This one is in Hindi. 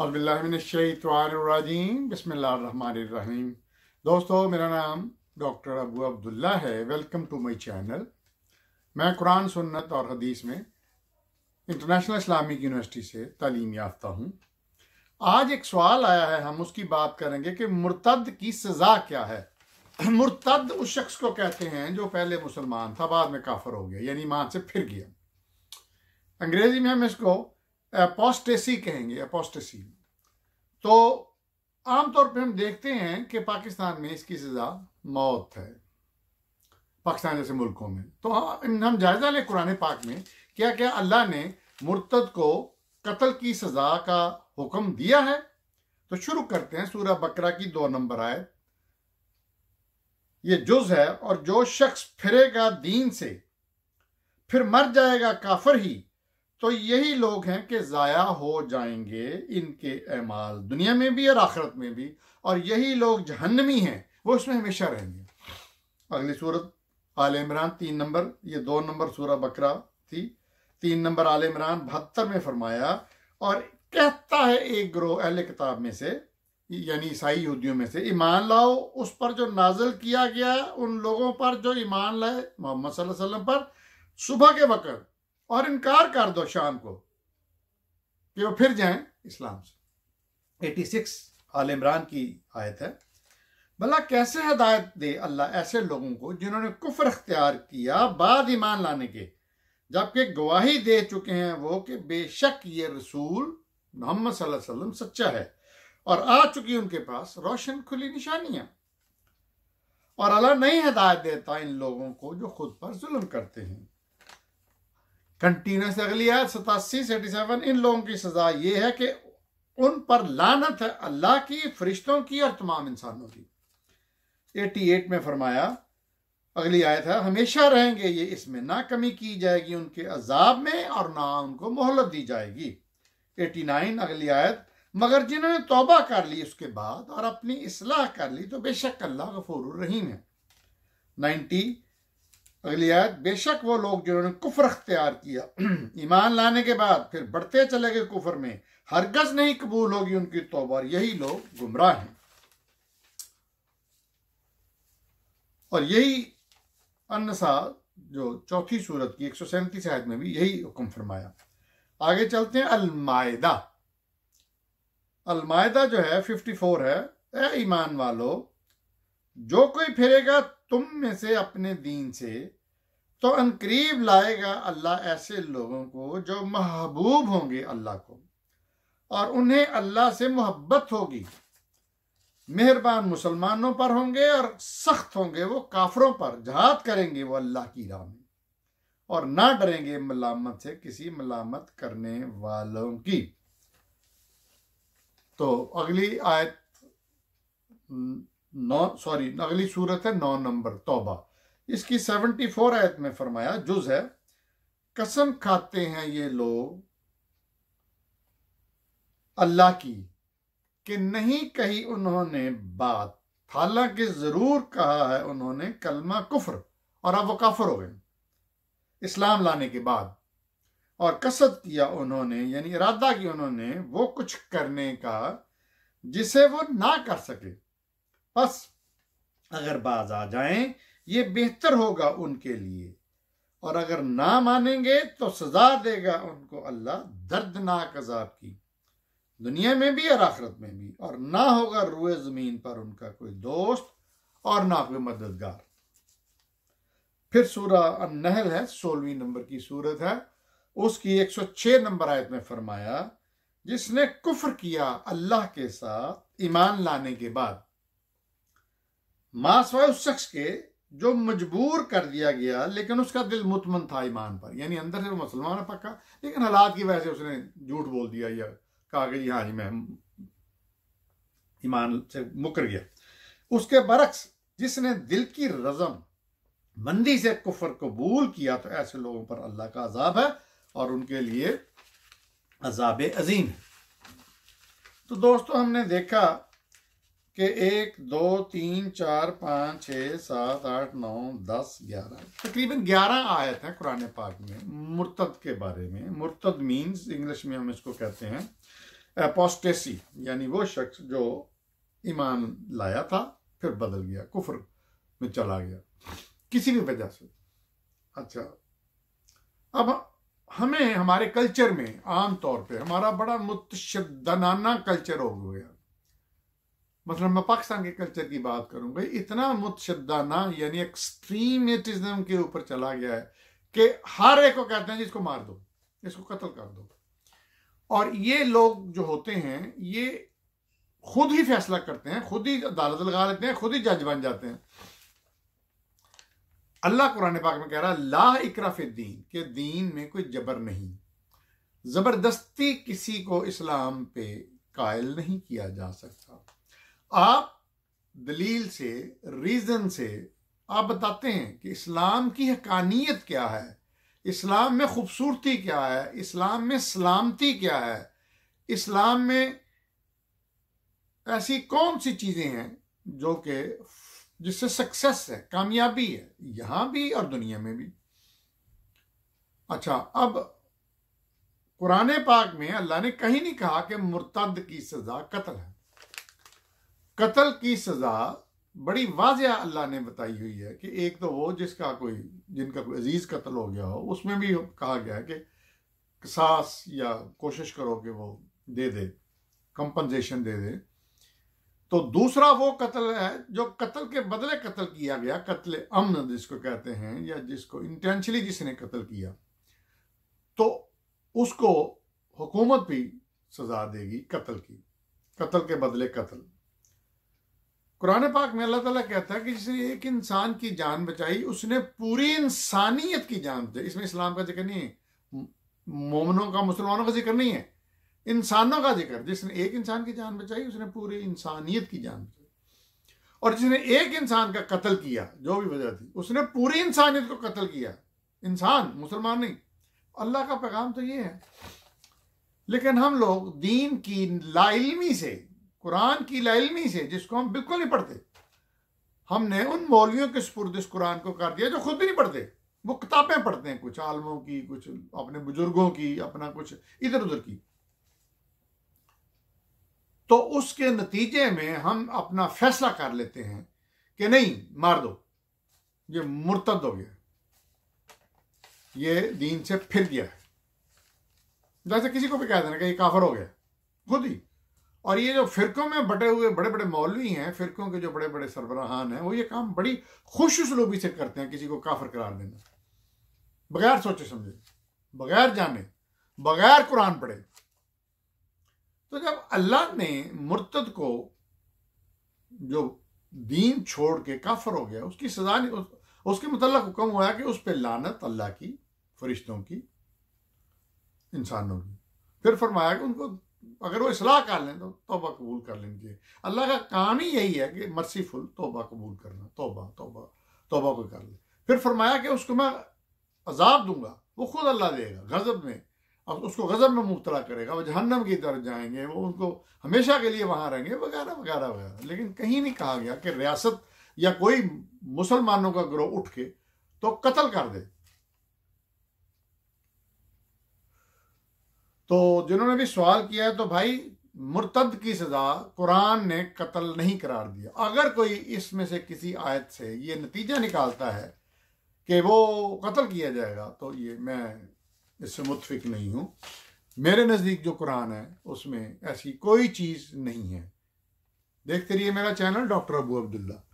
अबिल्लाजीम बसमीम दोस्तों मेरा नाम डॉक्टर अबू अब्दुल्ला है वेलकम टू माय चैनल मैं कुरान सुन्नत और हदीस में इंटरनेशनल इस्लामिक यूनिवर्सिटी से तालीम याफ्ता हूँ आज एक सवाल आया है हम उसकी बात करेंगे कि मुर्तद की सज़ा क्या है मुर्तद उस शख्स को कहते हैं जो पहले मुसलमान था बाद में काफर हो गया यानी ईमान से फिर गया अंग्रेजी में हम इसको अपोस्टेसी कहेंगे अपोस्टेसी तो आमतौर पर हम देखते हैं कि पाकिस्तान में इसकी सज़ा मौत है पाकिस्तान जैसे मुल्कों में तो हाँ, हम हम जायज़ा लें कुरान पाक में क्या क्या अल्लाह ने मुर्तद को कत्ल की सज़ा का हुक्म दिया है तो शुरू करते हैं सूर्य बकरा की दो नंबर आए ये जुज है और जो शख्स फिरेगा दीन से फिर मर जाएगा काफर ही तो यही लोग हैं कि ज़ाया हो जाएंगे इनके अमाल दुनिया में भी और आखरत में भी और यही लोग जहन्नमी हैं वो उसमें हमेशा रहेंगे अगली सूरत आल इमरान तीन नंबर ये दो नंबर सूर बकरा थी तीन नंबर आल इमरान बहत्तर में फरमाया और कहता है एक ग्रोह अहल किताब में से यानी ईसाई यहूदियों में से ईमान लाओ उस पर जो नाजल किया गया उन लोगों पर जो ईमान लाए मोहम्मद वसल्लम पर सुबह के वक्त और इनकार कर दो शाम को कि वो फिर जाएं इस्लाम से 86 आल इमरान की आयत है भला कैसे हदायत दे अल्लाह ऐसे लोगों को जिन्होंने कुफर अख्तियार किया बाद ईमान लाने के जबकि गवाही दे चुके हैं वो कि बेशक ये रसूल मोहम्मद सल्लम सच्चा है और आ चुकी उनके पास रोशन खुली निशानियां और अल्लाह नहीं हदायत देता इन लोगों को जो खुद पर जुल्म करते हैं कंटिन्यूस अगली आयत सतासी सेटी सेवन इन लोगों की सजा ये है कि उन पर लानत है अल्लाह की फरिश्तों की और तमाम इंसानों की एटी एट में फरमाया अगली आयत है हमेशा रहेंगे ये इसमें ना कमी की जाएगी उनके अजाब में और ना उनको मोहलत दी जाएगी एटी नाइन अगली आयत मगर जिन्होंने तोबा कर ली उसके बाद और अपनी असलाह कर ली तो बेशक अल्लाह गफूर रहीम है नाइन्टी अगली आयत बेशक वो लोग जिन्होंने कुफर अख्तियार किया ईमान लाने के बाद फिर बढ़ते चले गए कुफर में हरगज नहीं कबूल होगी उनकी तोबा और यही लोग गुमराह हैं और यही अनसा जो चौथी सूरत की एक सौ सैंतीस आयत में भी यही हुक्म फरमाया आगे चलते हैं अलमायदा अलमायदा जो है फिफ्टी फोर है ए ईमान वालो जो कोई फिरेगा तुम में से अपने दीन से तो अनकरीब लाएगा अल्लाह ऐसे लोगों को जो महबूब होंगे अल्लाह को और उन्हें अल्लाह से मोहब्बत होगी मेहरबान मुसलमानों पर होंगे और सख्त होंगे वो काफरों पर जहाद करेंगे वो अल्लाह की राह में और ना डरेंगे मलामत से किसी मलामत करने वालों की तो अगली आयत नौ सॉरी अगली सूरत है नौ नंबर तोबा इसकी सेवनटी फोर आयत में फरमाया जुज है कसम खाते हैं ये लोग अल्लाह की कि नहीं कही उन्होंने बात हालांकि जरूर कहा है उन्होंने कलमा कुफर और अब वो काफर हो गए इस्लाम लाने के बाद और कसरत किया उन्होंने यानी इरादा किया उन्होंने वो कुछ करने का जिसे वो ना कर सके बस अगर बाज आ जाएं ये बेहतर होगा उनके लिए और अगर ना मानेंगे तो सजा देगा उनको अल्लाह दर्दनाक अजाब की दुनिया में भी और आखरत में भी और ना होगा रुए ज़मीन पर उनका कोई दोस्त और ना कोई मददगार फिर सूरह नहल है सोलहवीं नंबर की सूरत है उसकी 106 नंबर आयत में फरमाया जिसने कुफर किया अल्लाह के साथ ईमान लाने के बाद मां सवाय उस शख्स के जो मजबूर कर दिया गया लेकिन उसका दिल मुतमन था ईमान पर यानी अंदर से वो मुसलमान है पक्का लेकिन हालात की वजह से उसने झूठ बोल दिया या कहा कि जी हाँ जी मैं ईमान से मुकर गया उसके बरक्स जिसने दिल की रजम मंदी से कुफर कबूल किया तो ऐसे लोगों पर अल्लाह का अजाब है और उनके लिए अजाब अजीम है तो दोस्तों हमने देखा कि एक दो तीन चार पाँच छः सात आठ नौ दस ग्यारह तकरीबन ग्यारह आयत हैं कुरान पाक में मुर्तद के बारे में मुर्तद मीन्स इंग्लिश में हम इसको कहते हैं एपोस्टेसी यानी वो शख्स जो ईमान लाया था फिर बदल गया कुफर में चला गया किसी भी वजह से अच्छा अब हमें हमारे कल्चर में आम तौर पे हमारा बड़ा मुतशदनाना कल्चर हो गया मतलब मैं पाकिस्तान के कल्चर की बात करूं भाई इतना मुतशदाना यानी एक्सट्रीमिटिज्म के ऊपर चला गया है कि हर एक को कहते हैं जिसको मार दो इसको कत्ल कर दो और ये लोग जो होते हैं ये खुद ही फैसला करते हैं खुद ही अदालत लगा लेते हैं खुद ही जज बन जाते हैं अल्लाह कुरान पाक में कह रहा है ला इकराफ दीन के दीन में कोई जबर नहीं ज़बरदस्ती किसी को इस्लाम पे कायल नहीं किया जा सकता आप दलील से रीजन से आप बताते हैं कि इस्लाम की हकानियत क्या है इस्लाम में खूबसूरती क्या है इस्लाम में सलामती क्या है इस्लाम में ऐसी कौन सी चीज़ें हैं जो कि जिससे सक्सेस है कामयाबी है यहां भी और दुनिया में भी अच्छा अब कुरान पाक में अल्लाह ने कहीं नहीं कहा कि मुर्तद की सज़ा कत्ल है कत्ल की सजा बड़ी वाजिया अल्लाह ने बताई हुई है कि एक तो वो जिसका कोई जिनका कोई अजीज कत्ल हो गया हो उसमें भी कहा गया है कि सास या कोशिश करो कि वो दे दे कंपनसेशन दे दे तो दूसरा वो कत्ल है जो कत्ल के बदले कत्ल किया गया कत्ल अमन जिसको कहते हैं या जिसको इंटेंशली जिसने कत्ल किया तो उसको हुकूमत भी सजा देगी कत्ल की कत्ल के बदले कत्ल कुरान पाक में अल्लाह ताला कहता है कि जिसने एक इंसान की जान बचाई उसने पूरी इंसानियत की जान बचाई इसमें इस्लाम का जिक्र नहीं है मोमनों का मुसलमानों का जिक्र नहीं है इंसानों का जिक्र जिसने एक इंसान की जान बचाई उसने पूरी इंसानियत की जान बचाई और जिसने एक इंसान का कत्ल किया जो भी वजह थी उसने पूरी इंसानियत को कत्ल किया इंसान मुसलमान नहीं अल्लाह का पैगाम तो ये है लेकिन हम लोग दीन की लाइलमी से कुरान की लाइलमी से जिसको हम बिल्कुल नहीं पढ़ते हमने उन मौलवियों के सपुर्द इस कुरान को कर दिया जो खुद भी नहीं पढ़ते वो किताबें पढ़ते हैं कुछ आलमों की कुछ अपने बुजुर्गों की अपना कुछ इधर उधर की तो उसके नतीजे में हम अपना फैसला कर लेते हैं कि नहीं मार दो ये मुर्तद हो गया ये दीन से फिर गया है जैसे किसी को भी कह देना कि ये काफर हो गया खुद ही और ये जो फिरकों में बटे हुए बड़े बड़े मौलवी हैं फिरकों के जो बड़े बड़े सरबराहान हैं वो ये काम बड़ी खुश उसलूबी से करते हैं किसी को काफर करार देना बगैर सोचे समझे बगैर जाने बगैर कुरान पढ़े तो जब अल्लाह ने मुर्तद को जो दीन छोड़ के काफर हो गया उसकी सजा नहीं उस, उसके मतलब हुक्म हुआ कि उस पर लानत अल्लाह की फरिश्तों की इंसानों की फिर फरमाया कि उनको अगर वो इसलाह कर लें तो तोबा कबूल कर लेनी चाहिए अल्लाह का काम ही यही है कि मर्सीफुल तोबा कबूल करना तोबा तोबा तोबा को कर ले फिर फरमाया कि उसको मैं अजाब दूंगा वो खुद अल्लाह देगा गजब में अब उसको गजब में मुबतला करेगा वो जहन्नम की तरफ जाएंगे वो उनको हमेशा के लिए वहाँ रहेंगे वगैरह वगैरह वगैरह लेकिन कहीं नहीं कहा गया कि रियासत या कोई मुसलमानों का ग्रोह उठ के तो कत्ल कर दे तो जिन्होंने भी सवाल किया है तो भाई मुर्तद की सजा कुरान ने कत्ल नहीं करार दिया अगर कोई इसमें से किसी आयत से ये नतीजा निकालता है कि वो कत्ल किया जाएगा तो ये मैं इससे मुतफिक नहीं हूँ मेरे नज़दीक जो कुरान है उसमें ऐसी कोई चीज़ नहीं है देखते रहिए मेरा चैनल डॉक्टर अबू अब्दुल्ला